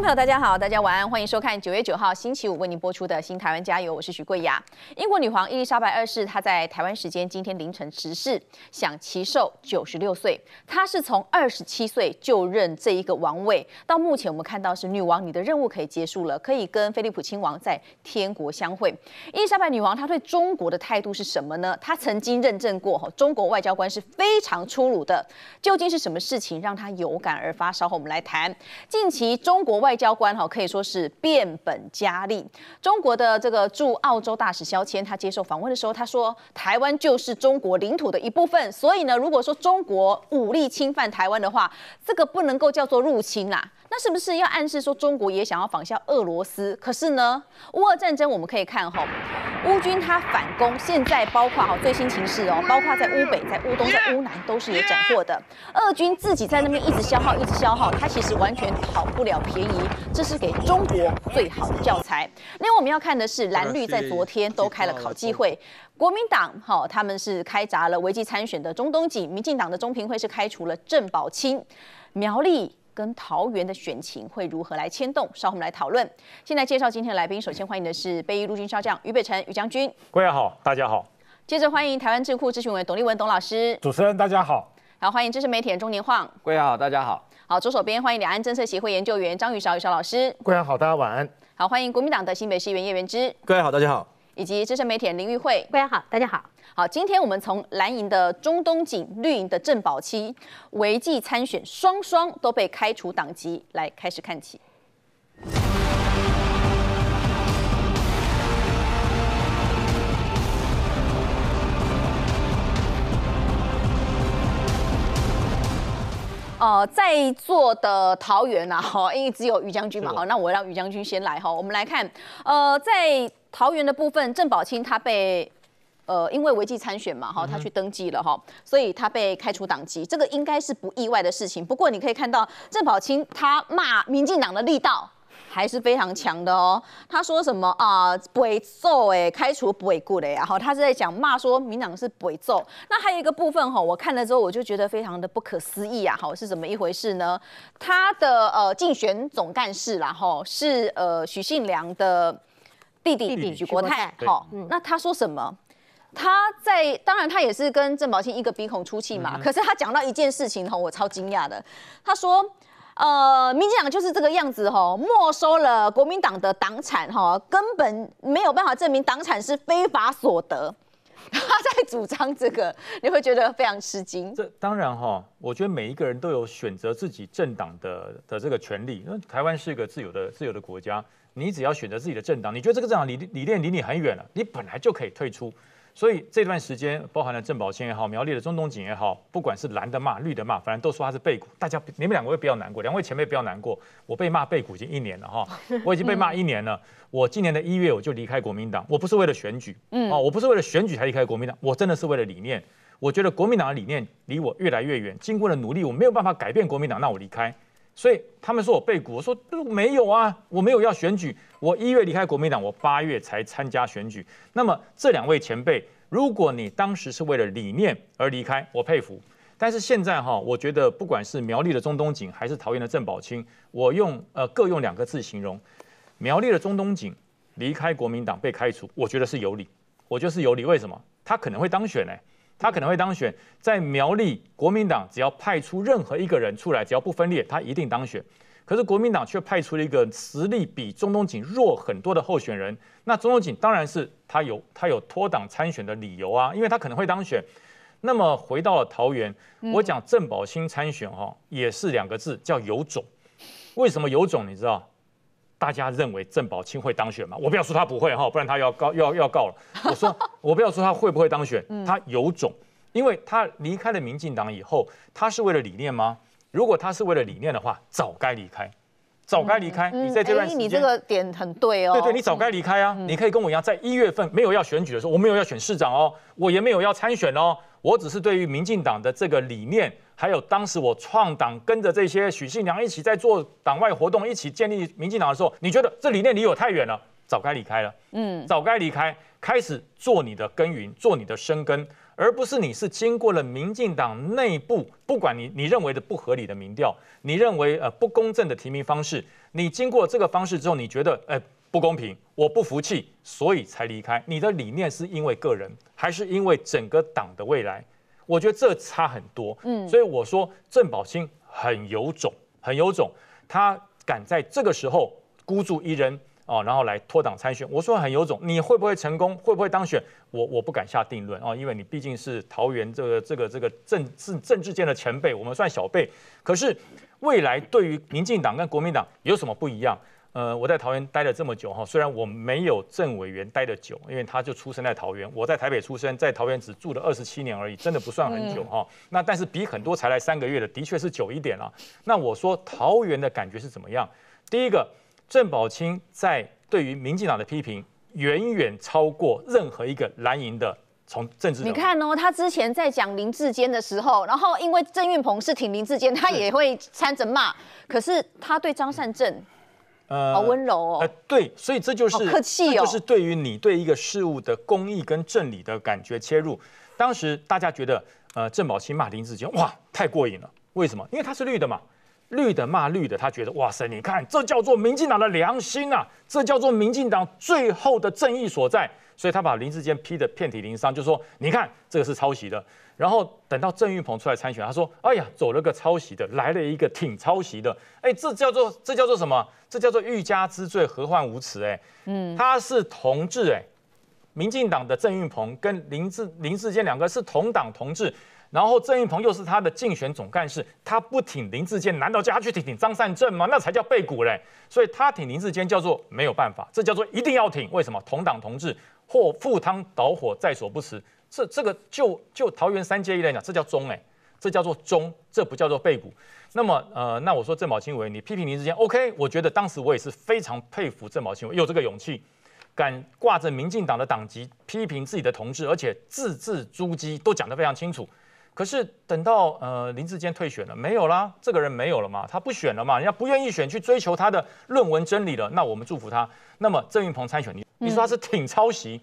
朋友大家好，大家晚安，欢迎收看九月九号星期五为您播出的新台湾加油，我是徐桂雅。英国女皇伊丽莎白二世，她在台湾时间今天凌晨逝世，享其寿九十六岁。她是从二十七岁就任这一个王位，到目前我们看到是女王，你的任务可以结束了，可以跟菲利普亲王在天国相会。伊丽莎白女王她对中国的态度是什么呢？她曾经认证过，中国外交官是非常粗鲁的。究竟是什么事情让她有感而发？稍后我们来谈。近期中国外外交官哈可以说是变本加厉。中国的这个驻澳洲大使肖谦，他接受访问的时候，他说：“台湾就是中国领土的一部分，所以呢，如果说中国武力侵犯台湾的话，这个不能够叫做入侵啦。”那是不是要暗示说中国也想要仿效俄罗斯？可是呢，乌俄战争我们可以看哈，乌军他反攻，现在包括哈最新情势哦，包括在乌北、在乌东、在乌南都是有斩获的。俄军自己在那边一直消耗，一直消耗，他其实完全讨不了便宜，这是给中国最好的教材。另外我们要看的是蓝绿在昨天都开了考纪会，国民党哈他们是开闸了违纪参选的中东锦，民进党的中评会是开除了郑宝清、苗栗跟桃园的选情会如何来牵动？稍后我们来讨论。现在介绍今天的来宾，首先欢迎的是北宜陆军少将于北辰于将军，各位好，大家好。接着欢迎台湾智库咨询委董立文董老师，主持人大家好。好，欢迎知识媒体人钟年晃，各位好，大家好。好，左手边欢迎两岸政策协会研究员张宇韶宇韶老师，各位好，大家晚安。好，欢迎国民党的新北市议员叶元之，各位好，大家好。以及资深媒体人林玉慧，大家好，大家好，好，今天我们从蓝营的中东锦、绿营的郑宝奇违纪参选，双双都被开除党籍来开始看起。呃，在座的桃园呐，哈，因为只有于将军嘛，哦，那我让于将军先来哈，我们来看，呃，在。桃园的部分，郑宝清他被，呃，因为违纪参选嘛，哈，他去登记了哈，所以他被开除党籍，这个应该是不意外的事情。不过你可以看到，郑宝清他骂民进党的力道还是非常强的哦。他说什么啊，不义咒哎，开除不义故的呀。后他是在讲骂说民党是不义咒。那还有一个部分哈，我看了之后我就觉得非常的不可思议啊，好，是怎么一回事呢？他的呃竞选总干事啦，哈，是呃许信良的。弟弟国泰嗯，那他说什么？他在当然他也是跟郑宝庆一个鼻孔出气嘛。可是他讲到一件事情，哈，我超惊讶的。他说，呃，民进党就是这个样子哈，没收了国民党的党产哈，根本没有办法证明党产是非法所得。他在主张这个，你会觉得非常吃惊。这当然哈，我觉得每一个人都有选择自己政党的的这个权利。那台湾是一个自由的自由的国家。你只要选择自己的政党，你觉得这个政党理理念离你很远了，你本来就可以退出。所以这段时间包含了郑宝千也好，苗栗的中东锦也好，不管是蓝的骂、绿的骂，反正都说他是被股。大家你们两位不要难过，两位前辈不要难过。我被骂被股已经一年了哈，我已经被骂一年了。我今年的一月我就离开国民党，我不是为了选举，啊，我不是为了选举才离开国民党，我真的是为了理念。我觉得国民党的理念离我越来越远，经过了努力，我没有办法改变国民党，那我离开。所以他们说我背锅，我说没有啊，我没有要选举，我一月离开国民党，我八月才参加选举。那么这两位前辈，如果你当时是为了理念而离开，我佩服。但是现在哈，我觉得不管是苗栗的中东锦还是桃园的郑宝清，我用呃各用两个字形容，苗栗的中东锦离开国民党被开除，我觉得是有理，我得是有理。为什么？他可能会当选呢？他可能会当选，在苗栗国民党只要派出任何一个人出来，只要不分裂，他一定当选。可是国民党却派出了一个实力比中东锦弱很多的候选人，那中东锦当然是他有他有脱党参选的理由啊，因为他可能会当选。那么回到了桃园，我讲郑宝清参选哈，也是两个字叫有种。为什么有种？你知道？大家认为郑宝清会当选吗？我不要说他不会哈，不然他要告，要要告了。我说 我不要说他会不会当选，他有种，因为他离开了民进党以后，他是为了理念吗？如果他是为了理念的话，早该离开，早该离开。你在这段时间，你这个点很对哦。对对，你早该离开啊！你可以跟我一样，在一月份没有要选举的时候，我没有要选市长哦，我也没有要参选哦，我只是对于民进党的这个理念。还有当时我创党，跟着这些许信良一起在做党外活动，一起建立民进党的时候，你觉得这理念离我太远了，早该离开了。嗯，早该离开，开始做你的耕耘，做你的生根，而不是你是经过了民进党内部，不管你你认为的不合理的民调，你认为呃不公正的提名方式，你经过这个方式之后，你觉得哎不公平，我不服气，所以才离开。你的理念是因为个人，还是因为整个党的未来？我觉得这差很多，嗯，所以我说郑宝清很有种，很有种，他敢在这个时候孤注一人哦，然后来脱党参选，我说很有种，你会不会成功，会不会当选，我我不敢下定论啊，因为你毕竟是桃园这个这个这个政治政治界的前辈，我们算小辈，可是未来对于民进党跟国民党有什么不一样？呃，我在桃园待了这么久哈，虽然我没有郑委员待的久，因为他就出生在桃园，我在台北出生，在桃园只住了二十七年而已，真的不算很久哈。那但是比很多才来三个月的，的确是久一点了。那我说桃园的感觉是怎么样？第一个，郑宝清在对于民进党的批评，远远超过任何一个蓝营的从政治。你看哦，他之前在讲林志坚的时候，然后因为郑运鹏是挺林志坚，他也会掺着骂，可是他对张善政。呃，好温柔哦。呃，对，所以这就是，就是对于你对一个事物的公义跟正理的感觉切入。当时大家觉得，呃，郑宝清骂林志坚，哇，太过瘾了。为什么？因为他是绿的嘛，绿的骂绿的，他觉得，哇塞，你看，这叫做民进党的良心啊，这叫做民进党最后的正义所在。所以他把林志坚批的遍体鳞伤，就说你看这个是抄袭的。然后等到郑玉鹏出来参选，他说：“哎呀，走了个抄袭的，来了一个挺抄袭的。”哎，这叫做这叫做什么？这叫做欲加之罪，何患无辞？哎，嗯，他是同志，哎，民进党的郑玉鹏跟林志林志坚两个是同党同志。然后郑云鹏又是他的竞选总干事，他不挺林志坚，难道叫他去挺挺张善政吗？那才叫背骨嘞！所以他挺林志坚叫做没有办法，这叫做一定要挺。为什么同党同志或赴汤蹈火在所不辞？这这个就就桃园三结义来讲，这叫忠哎，这叫做忠，这不叫做背骨。那么呃，那我说郑宝清伟，你批评林志坚，OK？我觉得当时我也是非常佩服郑宝清伟有这个勇气，敢挂着民进党的党籍批评自己的同志，而且字字珠玑都讲得非常清楚。可是等到呃林志坚退选了，没有啦，这个人没有了嘛，他不选了嘛，人家不愿意选去追求他的论文真理了，那我们祝福他。那么郑云鹏参选，你你说他是挺抄袭，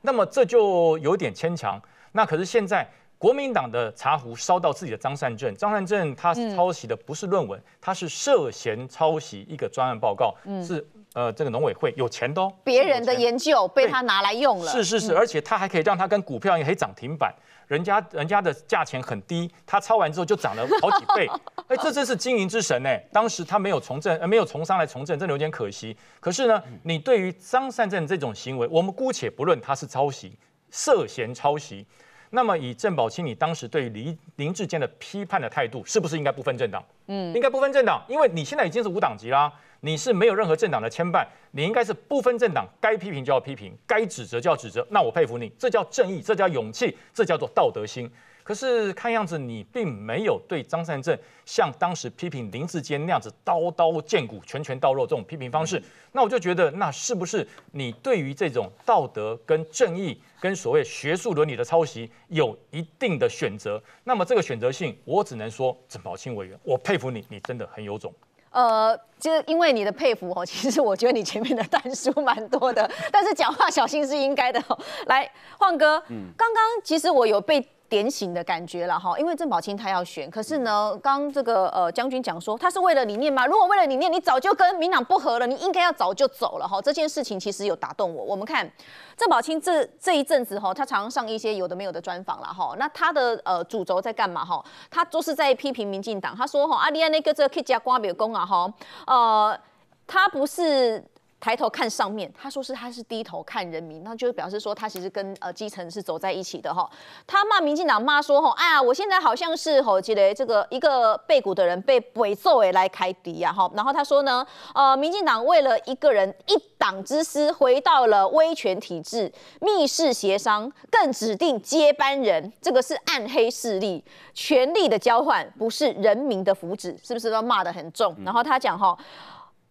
那么这就有点牵强。那可是现在国民党的茶壶烧到自己的张善政，张善政他抄袭的不是论文，他是涉嫌抄袭一个专案报告，是。呃，这个农委会有钱的哦，别人的研究被他拿来用了，是是是，而且他还可以让他跟股票也可以涨停板，人家人家的价钱很低，他抄完之后就涨了好几倍，哎，这真是经营之神呢。当时他没有从政，呃，没有从商来从政，真的有点可惜。可是呢，你对于张善政这种行为，我们姑且不论他是抄袭，涉嫌抄袭，那么以郑宝清你当时对林林志坚的批判的态度，是不是应该不分政党？嗯，应该不分政党，因为你现在已经是无党籍啦。你是没有任何政党的牵绊，你应该是不分政党，该批评就要批评，该指责就要指责。那我佩服你，这叫正义，这叫勇气，这叫做道德心。可是看样子你并没有对张善政像当时批评林志坚那样子刀刀见骨、拳拳到肉这种批评方式，那我就觉得那是不是你对于这种道德跟正义跟所谓学术伦理的抄袭有一定的选择？那么这个选择性，我只能说郑宝清委员，我佩服你，你真的很有种。呃，就是因为你的佩服哦，其实我觉得你前面的单数蛮多的，但是讲话小心是应该的。哦。来，晃哥，嗯，刚刚其实我有被。点醒的感觉了哈，因为郑宝清他要选，可是呢，刚这个呃将军讲说，他是为了理念吗？如果为了理念，你早就跟民党不合了，你应该要早就走了哈。这件事情其实有打动我。我们看郑宝清这这一阵子哈，他常常上一些有的没有的专访了哈。那他的呃主轴在干嘛哈？他就是在批评民进党，他说哈，阿里安那个这个 K 家瓜表功啊哈，呃，他不是。抬头看上面，他说是他是低头看人民，那就表示说他其实跟呃基层是走在一起的哈。他骂民进党骂说吼，哎呀，我现在好像是吼觉得这个一个被捕的人被伪作为来开迪呀哈。然后他说呢，呃，民进党为了一个人一党之私，回到了威权体制、密室协商，更指定接班人，这个是暗黑势力权力的交换，不是人民的福祉，是不是都骂的很重？然后他讲哈。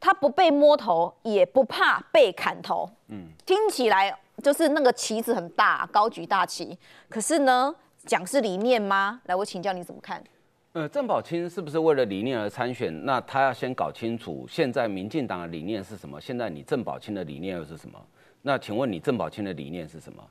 他不被摸头，也不怕被砍头。嗯，听起来就是那个旗子很大，高举大旗。可是呢，讲是理念吗？来，我请教你怎么看。呃，郑宝清是不是为了理念而参选？那他要先搞清楚，现在民进党的理念是什么？现在你郑宝清的理念又是什么？那请问你郑宝清的理念是什么？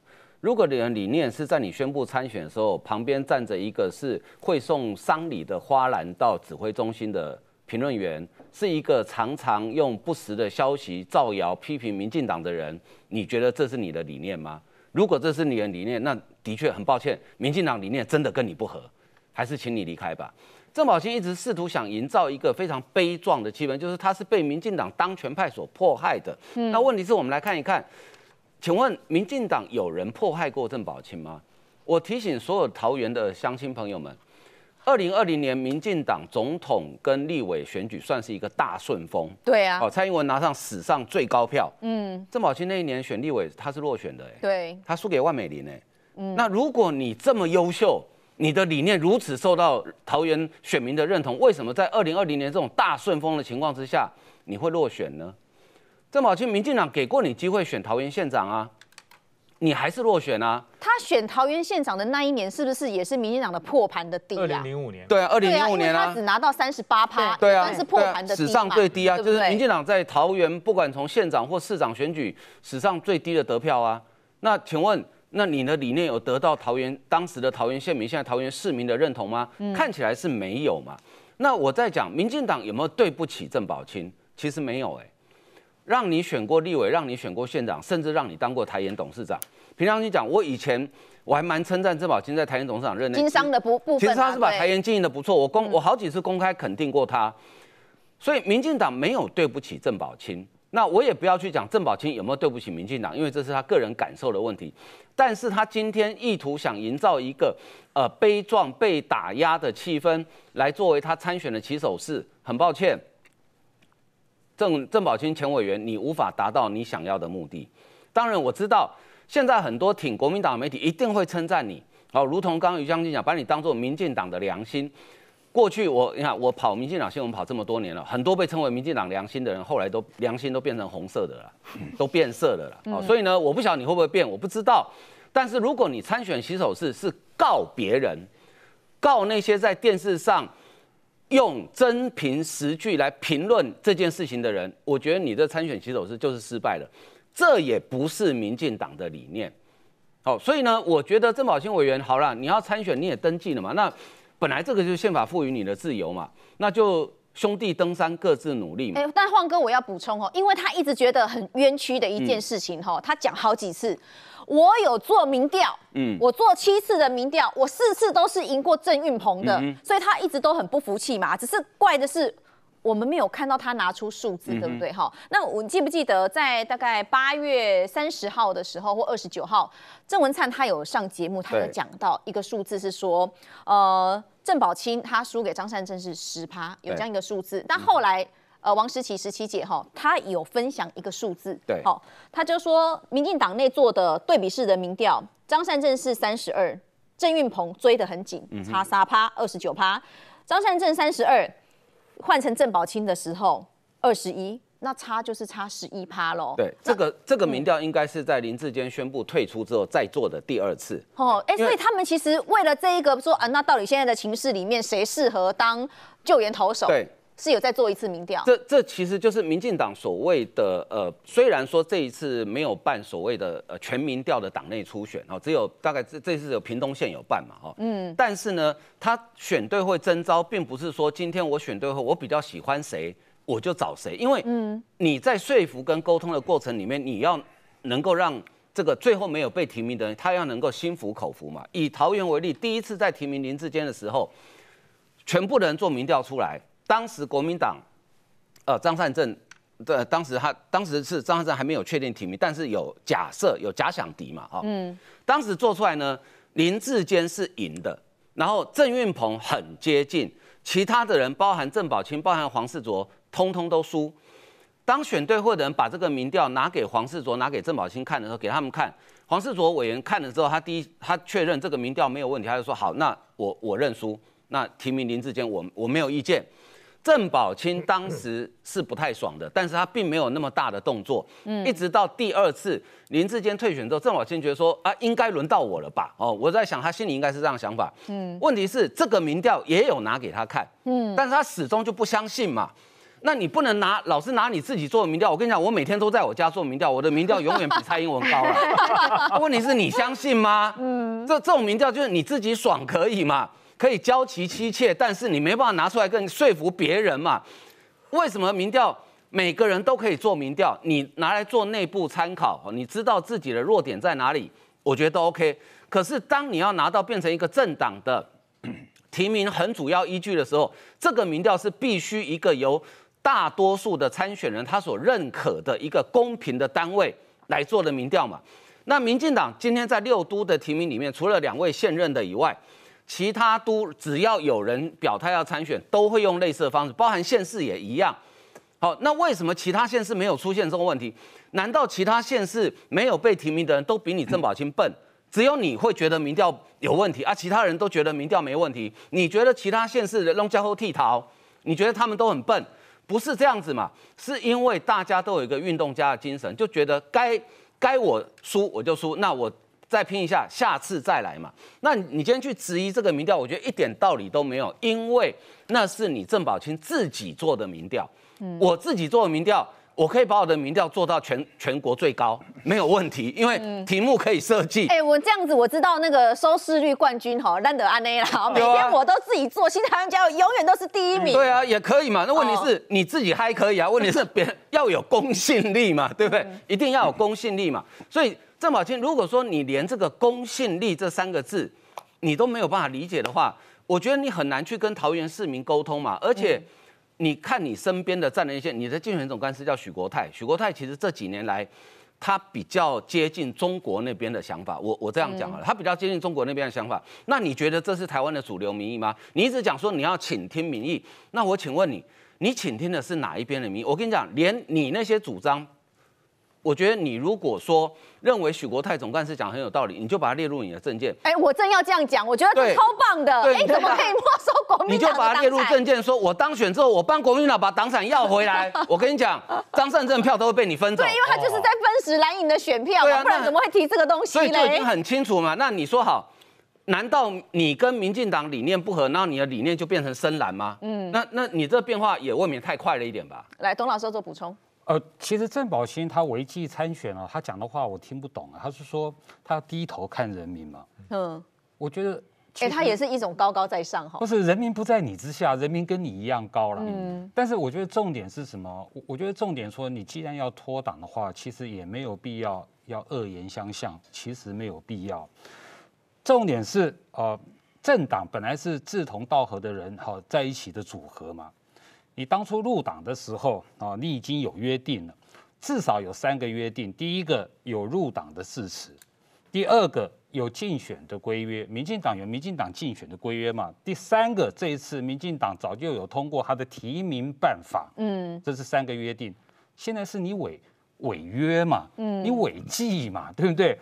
如果你的理念是在你宣布参选的时候，旁边站着一个是会送丧礼的花篮到指挥中心的。评论员是一个常常用不实的消息造谣、批评民进党的人，你觉得这是你的理念吗？如果这是你的理念，那的确很抱歉，民进党理念真的跟你不合，还是请你离开吧。郑宝清一直试图想营造一个非常悲壮的气氛，就是他是被民进党当权派所迫害的。那问题是我们来看一看，请问民进党有人迫害过郑宝清吗？我提醒所有桃园的乡亲朋友们。二零二零年民进党总统跟立委选举算是一个大顺风，对啊，哦，蔡英文拿上史上最高票，嗯，郑宝清那一年选立委他是落选的，哎，对，他输给万美玲，哎，嗯，那如果你这么优秀，你的理念如此受到桃园选民的认同，为什么在二零二零年这种大顺风的情况之下你会落选呢？郑宝清，民进党给过你机会选桃园县长啊？你还是落选啊？他选桃园县长的那一年，是不是也是民进党的破盘的低？二零零五年。对，二零零五年啊，他只拿到三十八趴，对啊，是破盘的史上最低啊，就是民进党在桃园，不管从县长或市长选举，史上最低的得票啊。那请问，那你的理念有得到桃园当时的桃园县民，现在桃园市民的认同吗？看起来是没有嘛。那我在讲，民进党有没有对不起郑宝清？其实没有，哎。让你选过立委，让你选过县长，甚至让你当过台研董事长。平常你讲，我以前我还蛮称赞郑宝金在台研董事长任内经商的不部分，实他是把台研经营的不错。我公我好几次公开肯定过他。所以民进党没有对不起郑宝清，那我也不要去讲郑宝清有没有对不起民进党，因为这是他个人感受的问题。但是他今天意图想营造一个呃悲壮被打压的气氛，来作为他参选的起手式。很抱歉。郑郑宝清前委员，你无法达到你想要的目的。当然，我知道现在很多挺国民党的媒体一定会称赞你。哦，如同刚刚于将军讲，把你当作民进党的良心。过去我你看我跑民进党新闻跑这么多年了，很多被称为民进党良心的人，后来都良心都变成红色的了，都变色的了。所以呢，我不晓得你会不会变，我不知道。但是如果你参选洗手室是告别人，告那些在电视上。用真凭实据来评论这件事情的人，我觉得你的参选骑手是就是失败了，这也不是民进党的理念。好，所以呢，我觉得郑宝清委员，好了，你要参选你也登记了嘛，那本来这个就是宪法赋予你的自由嘛，那就。兄弟登山，各自努力嘛。哎，但晃哥，我要补充哦，因为他一直觉得很冤屈的一件事情哈，他讲好几次，我有做民调，嗯，我做七次的民调，我四次都是赢过郑运鹏的，所以他一直都很不服气嘛，只是怪的是我们没有看到他拿出数字，对不对哈？那我记不记得在大概八月三十号的时候或二十九号，郑文灿他有上节目，他有讲到一个数字是说，呃。郑宝清他输给张善政是十趴，有这样一个数字。但后来，呃，王诗琪十七姐哈，她有分享一个数字，对，好，她就说民进党内做的对比式的民调，张善政是三十二，郑运鹏追得很紧，差三趴，二十九趴，张善政三十二，换成郑宝清的时候二十一。那差就是差十一趴喽。对，这个这个民调应该是在林志坚宣布退出之后再做的第二次。哦，哎，所以他们其实为了这一个说啊，那到底现在的情势里面谁适合当救援投手？对，是有再做一次民调。这这其实就是民进党所谓的呃，虽然说这一次没有办所谓的呃全民调的党内初选，哦，只有大概这这次有屏东县有办嘛，哈，嗯，但是呢，他选队会征召，并不是说今天我选队后我比较喜欢谁。我就找谁，因为，你在说服跟沟通的过程里面，你要能够让这个最后没有被提名的人，他要能够心服口服嘛。以桃园为例，第一次在提名林志坚的时候，全部的人做民调出来，当时国民党，呃，张善政的，当时他当时是张善政还没有确定提名，但是有假设有假想敌嘛，啊，嗯，当时做出来呢，林志坚是赢的，然后郑运鹏很接近，其他的人包含郑宝清，包含黄世卓。通通都输。当选对会的人把这个民调拿给黄世卓、拿给郑宝清看的时候，给他们看。黄世卓委员看了之后，他第一，他确认这个民调没有问题，他就说：“好，那我我认输。”那提名林志坚，我我没有意见。郑宝清当时是不太爽的，但是他并没有那么大的动作。嗯，一直到第二次林志坚退选之后，郑宝清觉得说：“啊，应该轮到我了吧？”哦，我在想他心里应该是这样想法。嗯，问题是这个民调也有拿给他看，嗯，但是他始终就不相信嘛。那你不能拿老是拿你自己做民调，我跟你讲，我每天都在我家做民调，我的民调永远比蔡英文高了。问题是你相信吗？嗯，这这种民调就是你自己爽可以嘛，可以教其妻妾，但是你没办法拿出来跟说服别人嘛。为什么民调每个人都可以做民调？你拿来做内部参考，你知道自己的弱点在哪里，我觉得都 OK。可是当你要拿到变成一个政党的 提名很主要依据的时候，这个民调是必须一个由大多数的参选人，他所认可的一个公平的单位来做的民调嘛？那民进党今天在六都的提名里面，除了两位现任的以外，其他都只要有人表态要参选，都会用类似的方式，包含县市也一样。好，那为什么其他县市没有出现这个问题？难道其他县市没有被提名的人都比你郑宝清笨？只有你会觉得民调有问题啊？其他人都觉得民调没问题。你觉得其他县市的龙家后剃头，你觉得他们都很笨？不是这样子嘛？是因为大家都有一个运动家的精神，就觉得该该我输我就输，那我再拼一下，下次再来嘛。那你今天去质疑这个民调，我觉得一点道理都没有，因为那是你郑宝清自己做的民调，我自己做的民调。我可以把我的民调做到全全国最高，没有问题，因为题目可以设计。哎，我这样子我知道那个收视率冠军哈，难得安内拉，每天我都自己做，新台湾加油，永远都是第一名。对啊，也可以嘛。那问题是你自己嗨可以啊，问题是 别要有公信力嘛，对不对？一定要有公信力嘛。所以郑宝清，如果说你连这个公信力这三个字你都没有办法理解的话，我觉得你很难去跟桃园市民沟通嘛，而且。你看你身边的战线，你的竞选总干事叫许国泰。许国泰其实这几年来，他比较接近中国那边的想法。我我这样讲啊，他比较接近中国那边的想法。那你觉得这是台湾的主流民意吗？你一直讲说你要请听民意，那我请问你，你请听的是哪一边的民？意？我跟你讲，连你那些主张。我觉得你如果说认为许国泰总干事讲很有道理，你就把它列入你的政件。哎，我正要这样讲，我觉得超棒的。对，怎么可以没收国民党你就把它列入政件，说我当选之后，我帮国民党把党产要回来。我跟你讲，张善政票都会被你分走。对，因为他就是在分食蓝营的选票。对不然怎么会提这个东西呢？所以就已经很清楚嘛。那你说好，难道你跟民进党理念不合，那你的理念就变成深蓝吗？嗯，那那你这变化也未免太快了一点吧？来，董老师做补充。呃，其实郑宝兴他违纪参选了，他讲的话我听不懂啊。他是说他低头看人民嘛？嗯，我觉得，哎，他也是一种高高在上哈，不是人民不在你之下，人民跟你一样高了。嗯，但是我觉得重点是什么？我觉得重点说，你既然要脱党的话，其实也没有必要要恶言相向，其实没有必要。重点是，呃，政党本来是志同道合的人哈在一起的组合嘛。你当初入党的时候啊，你已经有约定了，至少有三个约定：第一个有入党的事实，第二个有竞选的规约，民进党有民进党竞选的规约嘛？第三个，这一次民进党早就有通过他的提名办法，嗯，这是三个约定。现在是你违违约嘛？嗯，你违纪嘛？对不对？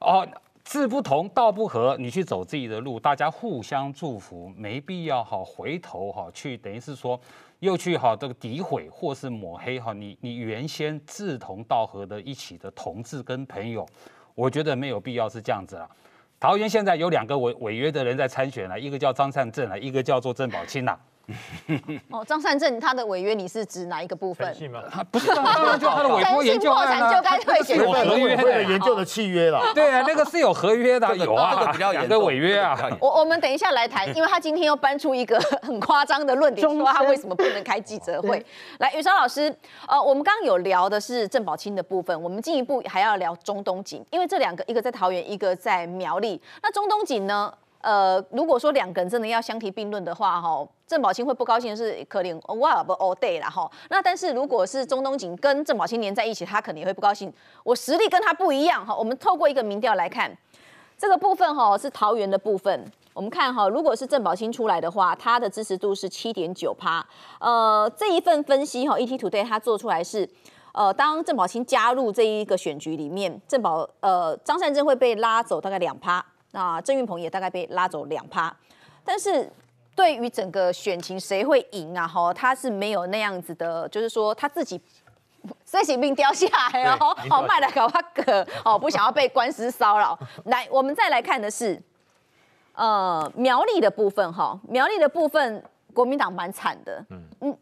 哦，志不同道不合，你去走自己的路，大家互相祝福，没必要好回头哈去，等于是说。又去哈这个诋毁或是抹黑哈，你你原先志同道合的一起的同志跟朋友，我觉得没有必要是这样子了。桃园现在有两个违违约的人在参选了，一个叫张善政了，一个叫做郑宝清呐。哦，张善政他的违约，你是指哪一个部分？诚信吗？不是，诚信破产就该退选了。诚信破产就该合约的研究的契约了。对啊，那个是有合约的，有啊，那个比较严格，违约啊。我我们等一下来谈，因为他今天要搬出一个 很夸张的论点，说他为什么不能开记者会。来，雨昌老师，呃，我们刚刚有聊的是郑宝清的部分，我们进一步还要聊中东锦，因为这两个，一个在桃园，一个在苗栗。那中东锦呢？呃，如果说两个人真的要相提并论的话，哈。郑宝清会不高兴，是可能我不 all day 啦哈。那但是如果是中东锦跟郑宝清连在一起，他肯定也会不高兴。我实力跟他不一样哈。我们透过一个民调来看这个部分哈，是桃园的部分。我们看哈，如果是郑宝清出来的话，他的支持度是七点九趴。呃，这一份分析哈，ETtoday 他做出来是，呃，当郑宝清加入这一个选举里面，郑宝呃张善政会被拉走大概两趴，啊，郑运鹏也大概被拉走两趴，但是。对于整个选情谁会赢啊？哈，他是没有那样子的，就是说他自己神经 病掉下来哦，好卖了搞巴哥，哦，不想要被官司骚扰。来，我们再来看的是呃苗栗的部分哈，苗栗的部分国民党蛮惨的，嗯嗯，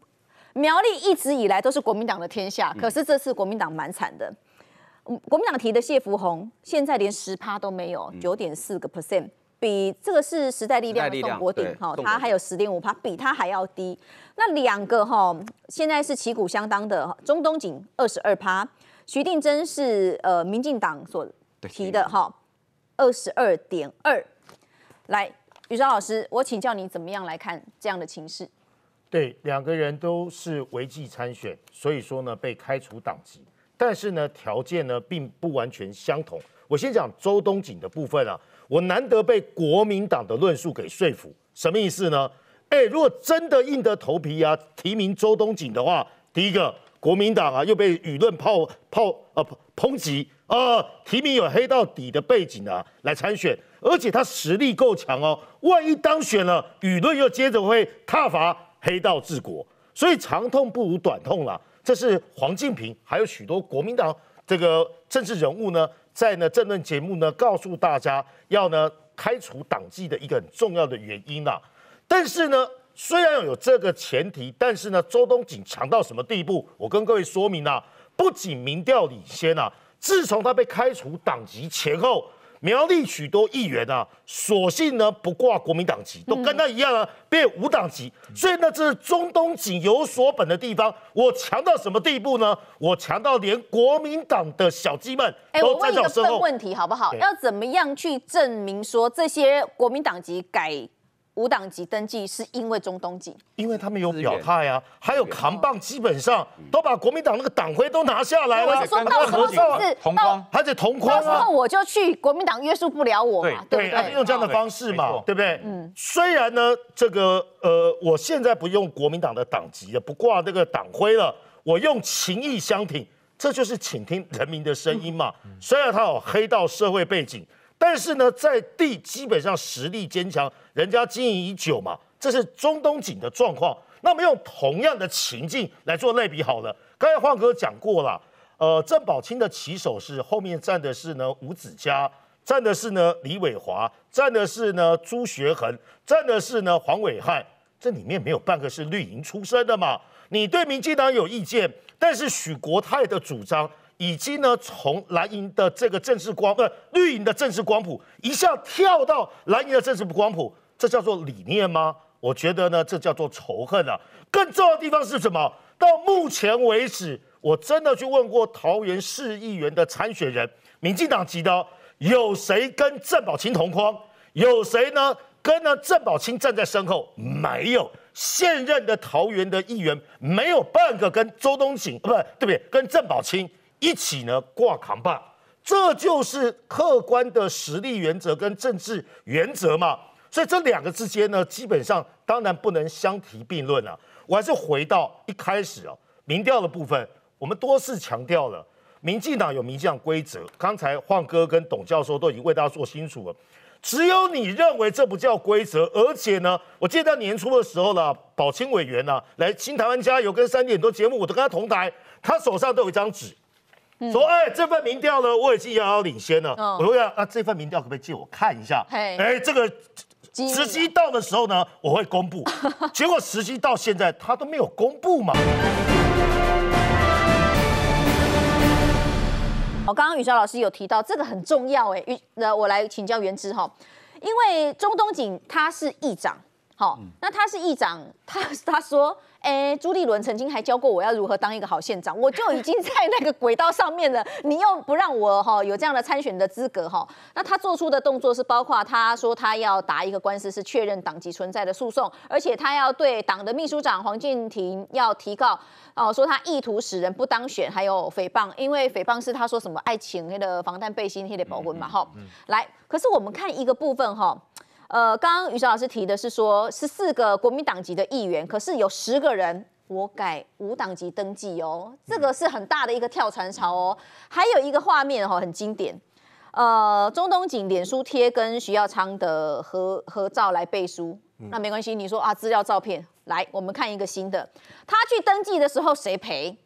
苗栗一直以来都是国民党的天下，可是这次国民党蛮惨的，国民党提的谢福宏现在连十趴都没有，九点四个 percent。比这个是时代力量宋国鼎哈，他还有十点五趴，比他还要低。那两个哈，现在是旗鼓相当的。中东景二十二趴，徐定真是呃民进党所提的哈，二十二点二。来，宇昌老师，我请教你怎么样来看这样的情势？对，两个人都是违纪参选，所以说呢被开除党籍，但是呢条件呢并不完全相同。我先讲周东景的部分啊。我难得被国民党的论述给说服，什么意思呢？哎，如果真的硬得头皮啊，提名周东锦的话，第一个，国民党啊又被舆论炮炮呃抨击啊，提名有黑到底的背景啊来参选，而且他实力够强哦，万一当选了，舆论又接着会踏伐黑道治国，所以长痛不如短痛啦。这是黄敬平，还有许多国民党这个政治人物呢。在呢，政论节目呢，告诉大家要呢开除党籍的一个很重要的原因啦。但是呢，虽然有这个前提，但是呢，周东景强到什么地步？我跟各位说明啊，不仅民调领先啊，自从他被开除党籍前后。苗栗许多议员啊，索性呢不挂国民党籍，都跟他一样啊，变无党籍。所以呢，这中东仅有所本的地方，我强到什么地步呢？我强到连国民党的小鸡们都站身后。我问一个笨问题好不好？要怎么样去证明说这些国民党籍改？五党籍登记是因为中东籍，因为他们有表态啊，还有扛棒，基本上都把国民党那个党徽都拿下来了。说到么止是同框，还得同框候我就去国民党约束不了我嘛，对不对？用这样的方式嘛，对不对？嗯，虽然呢，这个呃，我现在不用国民党的党籍了，不挂那个党徽了，我用情义相挺，这就是倾听人民的声音嘛。虽然他有黑道社会背景。但是呢，在地基本上实力坚强，人家经营已久嘛，这是中东锦的状况。那么用同样的情境来做类比好了。刚才焕哥讲过了，呃，郑宝清的棋手是后面站的是呢吴子嘉，站的是呢李伟华，站的是呢朱学恒，站的是呢黄伟汉。这里面没有半个是绿营出身的嘛？你对民进党有意见，但是许国泰的主张。以及呢，从蓝营的这个政治光，不绿营的政治光谱，一下跳到蓝营的政治光谱，这叫做理念吗？我觉得呢，这叫做仇恨啊！更重要的地方是什么？到目前为止，我真的去问过桃园市议员的参选人，民进党提的有谁跟郑宝清同框？有谁呢？跟呢郑宝清站在身后？没有现任的桃园的议员，没有半个跟周东景，不对不对，跟郑宝清。一起呢挂扛把，这就是客观的实力原则跟政治原则嘛，所以这两个之间呢，基本上当然不能相提并论啊。我还是回到一开始哦，民调的部分，我们多次强调了，民进党有民党规则，刚才晃哥跟董教授都已经为大家做清楚了。只有你认为这不叫规则，而且呢，我记得年初的时候呢，宝清委员呢来新台湾加油跟三点多节目，我都跟他同台，他手上都有一张纸。说，哎，这份民调呢，我已经遥遥领先了。我说会，啊，这份民调可不可以借我看一下？哎，这个时机到的时候呢，我会公布。结果时机到现在，他都没有公布嘛。我刚刚宇超老师有提到，这个很重要。哎，那我来请教原之哈，因为中东锦他是议长，好，那他是议长，他他说。哎，朱立伦曾经还教过我要如何当一个好县长，我就已经在那个轨道上面了。你又不让我哈有这样的参选的资格哈？那他做出的动作是包括他说他要打一个官司，是确认党籍存在的诉讼，而且他要对党的秘书长黄健廷要提告哦，说他意图使人不当选，还有诽谤，因为诽谤是他说什么爱情黑的防弹背心黑的保温嘛哈？来，可是我们看一个部分哈。呃，刚刚于晓老师提的是说，是四个国民党籍的议员，可是有十个人我改无党籍登记哦，这个是很大的一个跳船潮哦。还有一个画面哈，很经典，呃，中东锦脸书贴跟徐耀昌的合合照来背书，那没关系，你说啊，资料照片来，我们看一个新的，他去登记的时候谁陪？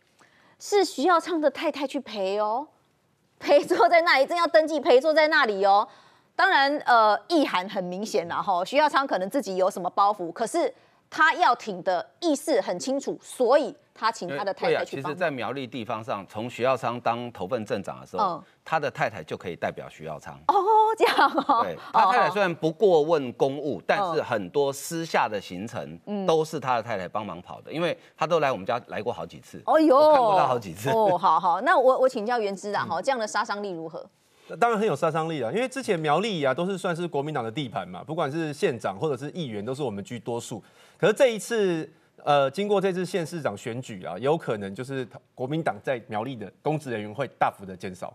是徐耀昌的太太去陪哦，陪 坐在那里，正要登记陪坐在那里哦。当然，呃，意涵很明显了哈。徐耀昌可能自己有什么包袱，可是他要挺的意思很清楚，所以他请他的太太去。对啊，其实，在苗栗地方上，从徐耀昌当头份镇长的时候，他的太太就可以代表徐耀昌。哦，这样哦。对，他太太虽然不过问公务，但是很多私下的行程都是他的太太帮忙跑的，因为他都来我们家来过好几次。哎呦，看过到好几次。哦，好好，那我我请教袁之啊哈，这样的杀伤力如何？当然很有杀伤力了，因为之前苗栗啊都是算是国民党的地盘嘛，不管是县长或者是议员，都是我们居多数。可是这一次，呃，经过这次县市长选举啊，有可能就是国民党在苗栗的公职人员会大幅的减少。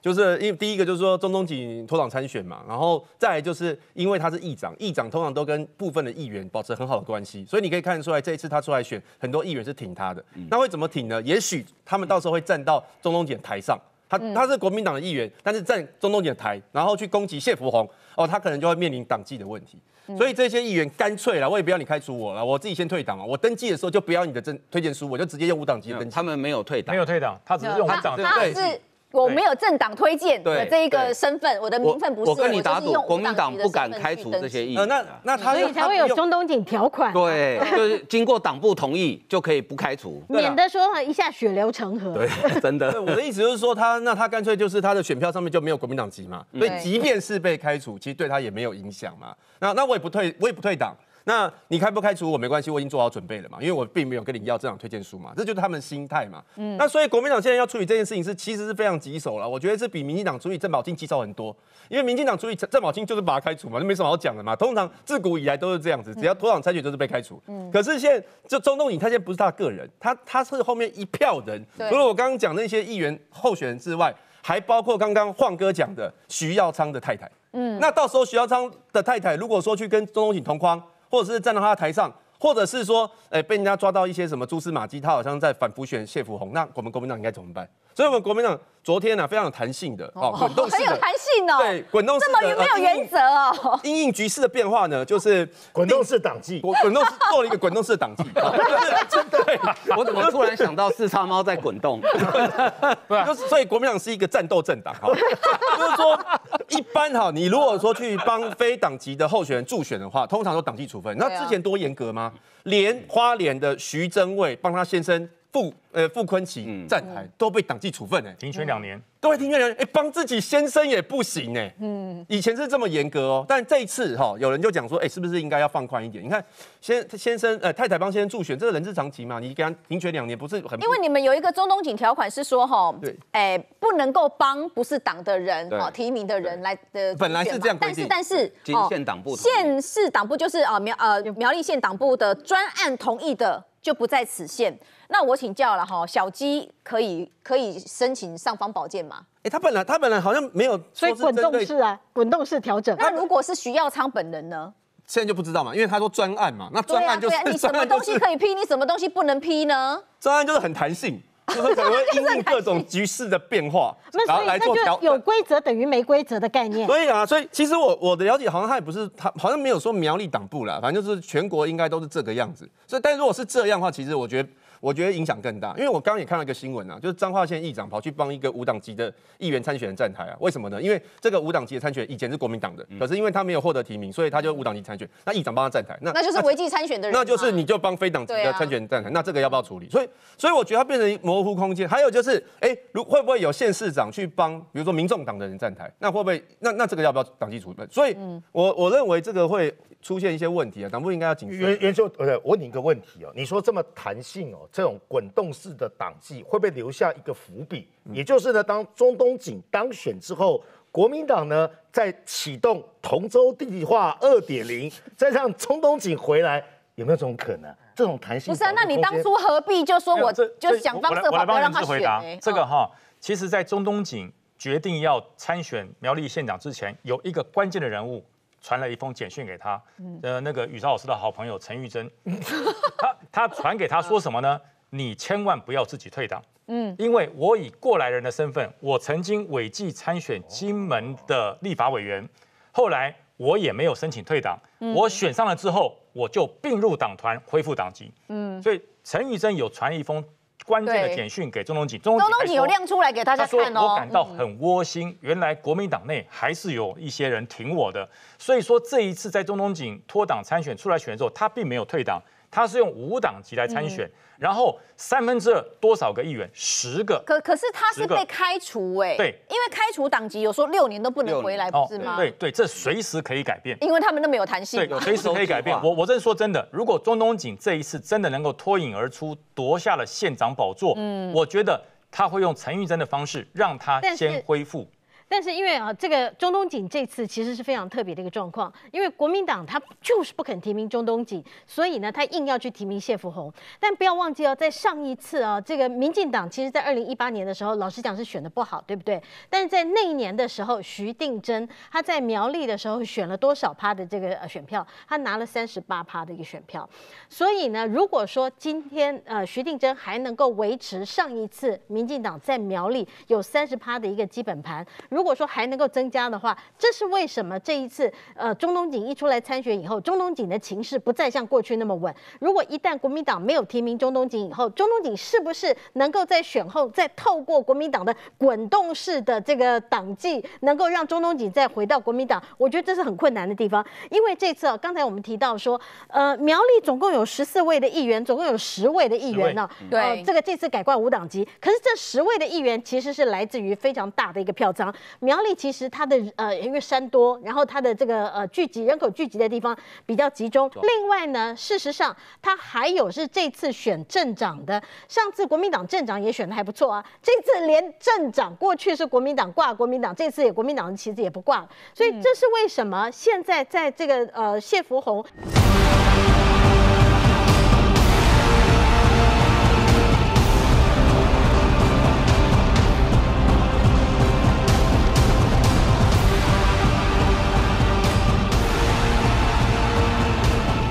就是因为第一个就是说中东锦脱党参选嘛，然后再就是因为他是议长，议长通常都跟部分的议员保持很好的关系，所以你可以看得出来，这一次他出来选，很多议员是挺他的。那会怎么挺呢？也许他们到时候会站到中东锦台上。他他是国民党的议员，但是站中东节台，然后去攻击谢福洪，哦，他可能就会面临党纪的问题。所以这些议员干脆了，我也不要你开除我了，我自己先退党啊！我登记的时候就不要你的证推荐书，我就直接用无党籍登记。他们没有退党，没有退党，他只是用无党籍。对。我没有政党推荐的这一个身份，我的名分不是。我跟你打赌，国民党不敢开除这些议员。那那所以才会有中东锦条款。对，就是经过党部同意就可以不开除，免得说一下血流成河。对，真的。我的意思就是说，他那他干脆就是他的选票上面就没有国民党籍嘛。所以即便是被开除，其实对他也没有影响嘛。那那我也不退，我也不退党。那你开不开除我没关系，我已经做好准备了嘛，因为我并没有跟你要这场推荐书嘛，这就是他们心态嘛。嗯，那所以国民党现在要处理这件事情是其实是非常棘手了，我觉得是比民进党处理郑宝清棘手很多，因为民进党处理郑宝清就是把他开除嘛，就没什么好讲的嘛。通常自古以来都是这样子，只要脱党参选就是被开除。嗯，可是现在就中东锦，他现在不是他个人，他他是后面一票人，除了我刚刚讲那些议员候选人之外，还包括刚刚晃哥讲的徐耀昌的太太。嗯，那到时候徐耀昌的太太如果说去跟中东锦同框。或者是站到他的台上，或者是说，哎，被人家抓到一些什么蛛丝马迹，他好像在反复选谢福洪，那我们国民党应该怎么办？所以我们国民党。昨天呢，非常有弹性的哦，滚动式很有弹性哦，对，滚动这么圆没有原则哦，应应局势的变化呢，就是 滚动式党纪，滚动式做了一个滚动式党纪，对，我怎么突然想到四叉猫在滚动？就是所以国民党是一个战斗政党，就是说一般哈，你如果说去帮非党籍的候选人助选的话，通常都党纪处分，那之前多严格吗？连花莲的徐增卫帮他先生傅呃傅坤奇站台都被党纪处分哎，停权两年。各位听员人哎，帮自己先生也不行哎。嗯，以前是这么严格哦，但这一次哈，有人就讲说，哎，是不是应该要放宽一点？你看，先先生呃太太帮先生助选，这个人之常情嘛？你给他停权两年，不是很？因为你们有一个中东锦条款是说哈，对，哎，不能够帮不是党的人哦提名的人来的。本来是这样，但是但是哦，县党部县市党部就是啊苗呃苗栗县党部的专案同意的。就不在此限。那我请教了哈，小鸡可以可以申请尚方宝剑吗？哎，他本来他本来好像没有，所以滚动式啊，滚动式调整。那如果是徐耀昌本人呢？现在就不知道嘛，因为他说专案嘛，那专案就是你什么 东西可以批，你什么东西不能批呢？专案就是很弹性。就是赶快应各种局势的变化，然后来做调。有规则等于没规则的概念。所以啊，所以其实我我的了解好像他也不是他，好像没有说苗栗党部了，反正就是全国应该都是这个样子。所以，但如果是这样的话，其实我觉得。我觉得影响更大，因为我刚刚也看了个新闻啊，就是彰化县议长跑去帮一个无党籍的议员参选站台啊，为什么呢？因为这个无党籍的参选以前是国民党的，可是因为他没有获得提名，所以他就无党籍参选，那议长帮他站台，那那就是违纪参选的人，那就是你就帮非党的参选站台，那这个要不要处理？所以，所以我觉得他变成模糊空间。还有就是，哎，如会不会有县市长去帮，比如说民众党的人站台？那会不会？那那这个要不要党纪处分？所以，我我认为这个会出现一些问题啊，党部应该要警。慎。袁袁教我问你一个问题哦，你说这么弹性哦？这种滚动式的党纪会不会留下一个伏笔？也就是呢，当中东锦当选之后，国民党呢在启动同舟地化二点零，再让中东锦回来，有没有这种可能？这种弹性不是啊？那你当初何必就说我就想方设法让他选？这个哈，其实，在中东锦决定要参选苗栗县长之前，有一个关键的人物。传了一封简讯给他，呃，那个宇朝老师的好朋友陈玉珍，他他传给他说什么呢？你千万不要自己退党，嗯，因为我以过来人的身份，我曾经违纪参选金门的立法委员，后来我也没有申请退党，我选上了之后，我就并入党团恢复党籍，嗯，所以陈玉珍有传一封。关键的简讯给中中锦，中中锦有亮出来给大家看哦。我感到很窝心，原来国民党内还是有一些人挺我的，所以说这一次在中中锦脱党参选出来选的时候，他并没有退党。他是用五党籍来参选，然后三分之二多少个议员？十个。可可是他是被开除哎。对。因为开除党籍，有时候六年都不能回来，不是吗？对对，这随时可以改变。因为他们那么有弹性。对，随时可以改变。我我这是说真的，如果中东锦这一次真的能够脱颖而出，夺下了县长宝座，嗯，我觉得他会用陈玉珍的方式，让他先恢复。但是因为啊，这个中东锦这次其实是非常特别的一个状况，因为国民党他就是不肯提名中东锦，所以呢，他硬要去提名谢福红。但不要忘记哦，在上一次啊，这个民进党其实在二零一八年的时候，老实讲是选的不好，对不对？但是在那一年的时候，徐定珍他在苗栗的时候选了多少趴的这个选票？他拿了三十八趴的一个选票。所以呢，如果说今天呃徐定珍还能够维持上一次民进党在苗栗有三十趴的一个基本盘，如如果说还能够增加的话，这是为什么这一次呃，中东锦一出来参选以后，中东锦的情势不再像过去那么稳。如果一旦国民党没有提名中东锦以后，中东锦是不是能够在选后再透过国民党的滚动式的这个党纪，能够让中东锦再回到国民党？我觉得这是很困难的地方，因为这次啊、刚才我们提到说，呃，苗栗总共有十四位的议员，总共有十位的议员呢。对，这个这次改挂五党籍，可是这十位的议员其实是来自于非常大的一个票仓。苗栗其实它的呃因为山多，然后它的这个呃聚集人口聚集的地方比较集中。另外呢，事实上它还有是这次选镇长的，上次国民党镇长也选的还不错啊。这次连镇长过去是国民党挂国民党，这次也国民党的旗子也不挂了。所以这是为什么现在在这个呃谢福红。